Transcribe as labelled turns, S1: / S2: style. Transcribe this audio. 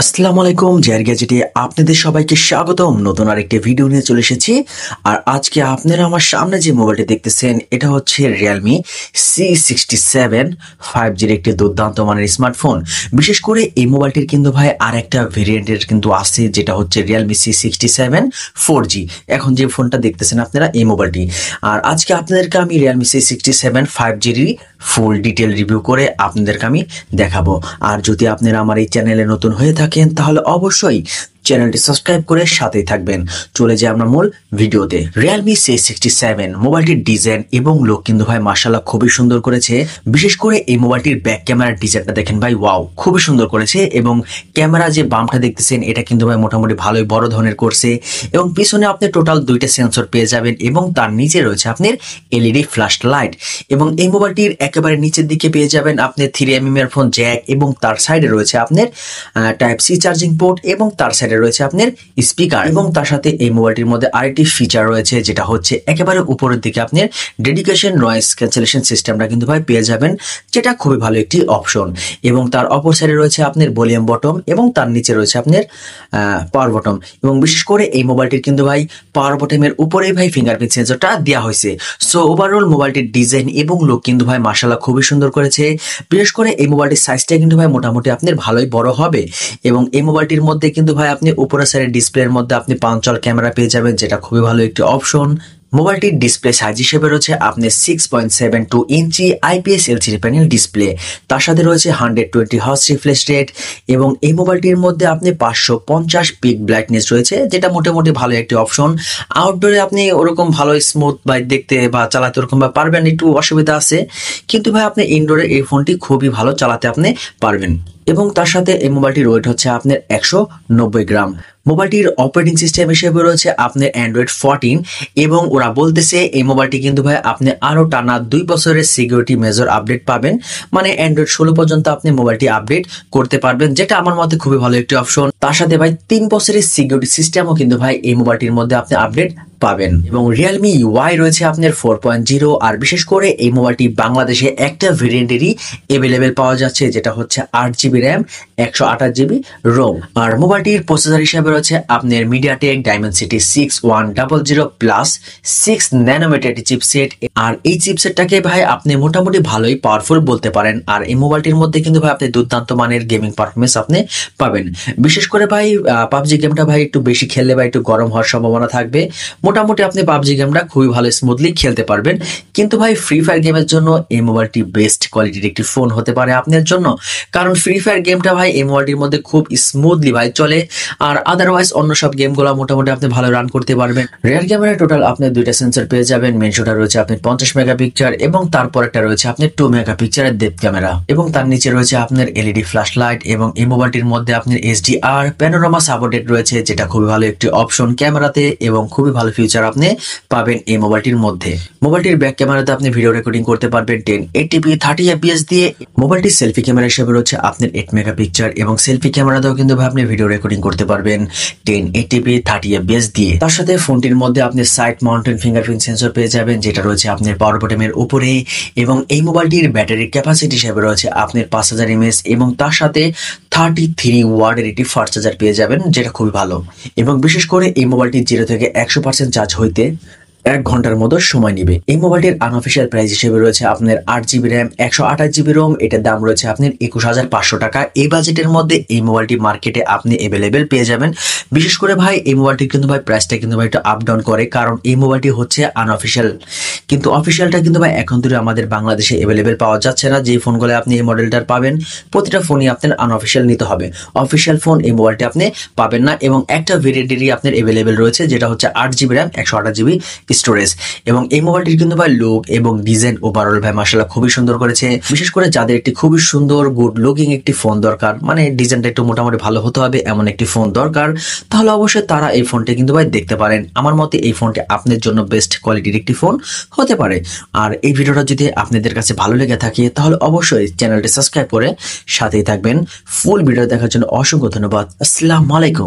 S1: আসসালামু আলাইকুম জেয়ার গ্যাজেটে আপনাদের সবাইকে স্বাগতম নতুন আর একটি ভিডিও নিয়ে চলে এসেছি আর আজকে আপনারা আমার সামনে যে মোবাইলটি দেখতেছেন এটা হচ্ছে Realme C sixty seven five জির একটি দুর্দান্ত মানের স্মার্টফোন বিশেষ করে এই মোবাইলটির কিন্তু ভাই আর একটা ভেরিয়েন্টের কিন্তু আছে যেটা হচ্ছে Realme C sixty seven four G এখন যে ফোনটা দেখতেছেন আপনারা এই মোবাইলটি আর আজকে আপনাদেরকে আমি Realme C sixty seven five জিরই ফুল ডিটেল রিভিউ করে আপনাদেরকে আমি দেখাবো আর যদি আপনারা আমার এই চ্যানেলে নতুন হয়ে থাকে থাকেন তাহলে অবশ্যই চ্যানেলটি সাবস্ক্রাইব করে সাথেই থাকবেন চলে যাই আমরা মূল ভিডিওতে রিয়েলমি সি সিক্সটি সেভেন মোবাইলটির ডিজাইন এবং লুক কিন্তু ভাই মাসাল্লাহ খুবই সুন্দর করেছে বিশেষ করে এই মোবাইলটির ব্যাক ক্যামেরার ডিজাইনটা দেখেন ভাই ওয়াও খুবই সুন্দর করেছে এবং ক্যামেরা যে বামটা দেখতেছেন এটা কিন্তু ভাই মোটামুটি ভালোই বড় ধরনের করছে এবং পিছনে আপনি টোটাল দুইটা সেন্সর পেয়ে যাবেন এবং তার নিচে রয়েছে আপনার এলইডি ফ্ল্যাশ লাইট এবং এই মোবাইলটির একেবারে নিচের দিকে পেয়ে যাবেন আপনি থ্রি এম এর ফোন জ্যাক এবং তার সাইডে রয়েছে আপনার টাইপ সি চার্জিং পোর্ট এবং তার সাইড সাইডে রয়েছে আপনার স্পিকার এবং তার সাথে এই মোবাইলটির মধ্যে আরেকটি ফিচার রয়েছে যেটা হচ্ছে একেবারে উপরের দিকে আপনার ডেডিকেশন নয়েস ক্যান্সেলেশন সিস্টেমটা কিন্তু ভাই পেয়ে যাবেন যেটা খুবই ভালো একটি অপশন এবং তার অপর সাইডে রয়েছে আপনার ভলিউম বটম এবং তার নিচে রয়েছে আপনার পাওয়ার বটম এবং বিশেষ করে এই মোবাইলটির কিন্তু ভাই পাওয়ার বটমের উপরেই ভাই ফিঙ্গারপ্রিন্ট সেন্সরটা দেওয়া হয়েছে সো ওভারঅল মোবাইলটির ডিজাইন এবং লুক কিন্তু ভাই মার্শাল্লাহ খুবই সুন্দর করেছে বিশেষ করে এই মোবাইলটির সাইজটা কিন্তু ভাই মোটামুটি আপনার ভালোই বড় হবে এবং এই মোবাইলটির মধ্যে কিন্তু ভাই আপনি উপরে সাইডের ডিসপ্লের মধ্যে আপনি পাঞ্চল ক্যামেরা পেয়ে যাবেন যেটা খুবই ভালো একটি অপশন মোবাইলটির ডিসপ্লে সাইজ হিসেবে রয়েছে আপনি six point seven two inch IPS LCD panel display তার সাথে রয়েছে hundred twenty hertz refresh rate এবং এই মোবাইলটির মধ্যে আপনি পাঁচশো পঞ্চাশ পিক ব্রাইটনেস রয়েছে যেটা মোটামুটি ভালো একটি অপশন আউটডোরে আপনি ওরকম ভালো স্মুথ বাইক দেখতে বা চালাতে ওরকম বা পারবেন একটু অসুবিধা আছে কিন্তু ভাই আপনি ইনডোরে এই ফোনটি খুবই ভালো চালাতে আপনি পারবেন এবং তার সাথে এই মোবাইলটির ওয়েট হচ্ছে আপনার একশো গ্রাম মোবাইলটির অপারেটিং সিস্টেম হিসেবে রয়েছে আপনার অ্যান্ড্রয়েড ফোরটিন এবং ওরা বলতেছে এই মোবাইলটি কিন্তু ভাই আপনি আরও টানা দুই বছরের সিকিউরিটি মেজর আপডেট পাবেন মানে অ্যান্ড্রয়েড ষোলো পর্যন্ত আপনি মোবাইলটি আপডেট করতে পারবেন যেটা আমার মতে খুবই ভালো একটি অপশন তার সাথে ভাই তিন বছরের সিকিউরিটি সিস্টেমও কিন্তু ভাই এই মোবাইলটির মধ্যে আপনি আপডেট পাবেন এবং রিয়েলমি ওয়াই রয়েছে আপনার ফোর পয়েন্ট জিরো আর বিশেষ করে এই মোবাইলটি বাংলাদেশে একটা ভেরিয়েন্টেরই অ্যাভেলেবেল পাওয়া যাচ্ছে যেটা হচ্ছে আট জিবি র্যাম একশো আঠাশ জিবি রোম আর মোবাইলটির প্রসেসর হিসাবে রয়েছে আপনার মিডিয়াটেক সিটি six one double zero plus six nanometer chipset আর এই চিপসেটটাকে ভাই আপনি মোটামুটি ভালোই পাওয়ারফুল বলতে পারেন আর এই মোবাইলটির মধ্যে কিন্তু ভাই আপনি দুর্দান্ত মানের গেমিং পারফরমেন্স আপনি পাবেন বিশেষ করে ভাই পাবজি গেমটা ভাই একটু বেশি খেললে বা একটু গরম হওয়ার সম্ভাবনা থাকবে মোটামুটি আপনি পাবজি গেমটা খুবই ভালো স্মুথলি খেলতে পারবেন কিন্তু ভাই ফ্রি ফায়ার গেমের জন্য এই মোবাইলটি বেস্ট কোয়ালিটির একটি ফোন হতে পারে আপনার জন্য কারণ ফ্রি ফায়ার গেমটা ভাই এই মোবাইলটির মধ্যে খুব স্মুথলি ভাই চলে আর আদারওয়াইজ অন্য সব গেমগুলো মোটামুটি আপনি ভালো রান করতে পারবেন রেয়ার ক্যামেরা টোটাল আপনি দুইটা সেন্সর পেয়ে যাবেন মেন শোটা রয়েছে আপনি পঞ্চাশ মেগা পিকচার এবং তারপর একটা রয়েছে আপনি টু মেগা পিকচারের ডেপ ক্যামেরা এবং তার নিচে রয়েছে আপনার এলইডি ফ্ল্যাশ লাইট এবং এই মোবাইলটির মধ্যে আপনার এসডিআর প্যানোরামা সাপোর্টেড রয়েছে যেটা খুবই ভালো একটি অপশন ক্যামেরাতে এবং খুবই ভালো ফিউচার আপনি পাবেন এই মোবাইলটির মধ্যে মোবাইলটির ব্যাক ক্যামেরাতে আপনি ভিডিও রেকর্ডিং করতে পারবেন টেন এইটিপি থার্টি এপিএস দিয়ে মোবাইলটির সেলফি ক্যামেরা হিসেবে রয়েছে আপনার এইট মেগা পিকচার এবং সেলফি ক্যামেরাতেও কিন্তু আপনি ভিডিও রেকর্ডিং করতে পারবেন টেন এইটিপি থার্টি এপিএস দিয়ে তার সাথে ফোনটির মধ্যে আপনি সাইড মাউন্টেন ফিঙ্গারপ্রিন্ট সেন্সর পেয়ে যাবেন যেটা রয়েছে আপনার পাওয়ার বটমের উপরে এবং এই মোবাইলটির ব্যাটারির ক্যাপাসিটি হিসেবে রয়েছে আপনার পাঁচ হাজার এমএস এবং তার সাথে থার্টি থ্রি ওয়ার্ডের একটি ফার্স্ট চার্জার পেয়ে যাবেন যেটা খুবই ভালো এবং বিশেষ করে এই মোবাইলটি জিরো থেকে একশো পার্সেন্ট জাজ হইতে এক ঘন্টার মতো সময় নিবে এই মোবাইলটির আনঅফিসিয়াল প্রাইস হিসেবে রয়েছে আপনার আট জিবি র্যাম একশো আঠাশ জিবি রোম এটার দাম রয়েছে আপনার একুশ হাজার পাঁচশো টাকা এই বাজেটের মধ্যে এই মোবাইলটি মার্কেটে আপনি অ্যাভেলেবেল পেয়ে যাবেন বিশেষ করে ভাই এই মোবাইলটি কিন্তু ভাই প্রাইসটা কিন্তু ভাই একটু আপ ডাউন করে কারণ এই মোবাইলটি হচ্ছে আনঅফিসিয়াল কিন্তু অফিসিয়ালটা কিন্তু ভাই এখন ধরে আমাদের বাংলাদেশে অ্যাভেলেবেল পাওয়া যাচ্ছে না যে ফোনগুলো আপনি এই মডেলটার পাবেন প্রতিটা ফোনই আপনার আনঅফিসিয়াল নিতে হবে অফিসিয়াল ফোন এই মোবাইলটি আপনি পাবেন না এবং একটা ভেরিয়েন্টেরই আপনার অ্যাভেলেবেল রয়েছে যেটা হচ্ছে আট জিবি র্যাম একশো আঠাশ জিবি স্টোরেজ এবং এই মোবাইলটির কিন্তু ভাই লুক এবং ডিজাইন ওভারঅল ভাই মার্শাল্লাহ খুবই সুন্দর করেছে বিশেষ করে যাদের একটি খুবই সুন্দর গুড লুকিং একটি ফোন দরকার মানে ডিজাইনটা একটু মোটামুটি ভালো হতে হবে এমন একটি ফোন দরকার তাহলে অবশ্যই তারা এই ফোনটি কিন্তু ভাই দেখতে পারেন আমার মতে এই ফোনটি আপনার জন্য বেস্ট কোয়ালিটির একটি ফোন হতে পারে আর এই ভিডিওটা যদি আপনাদের কাছে ভালো লেগে থাকে তাহলে অবশ্যই চ্যানেলটি সাবস্ক্রাইব করে সাথেই থাকবেন ফুল ভিডিও দেখার জন্য অসংখ্য ধন্যবাদ আসসালামু আলাইকুম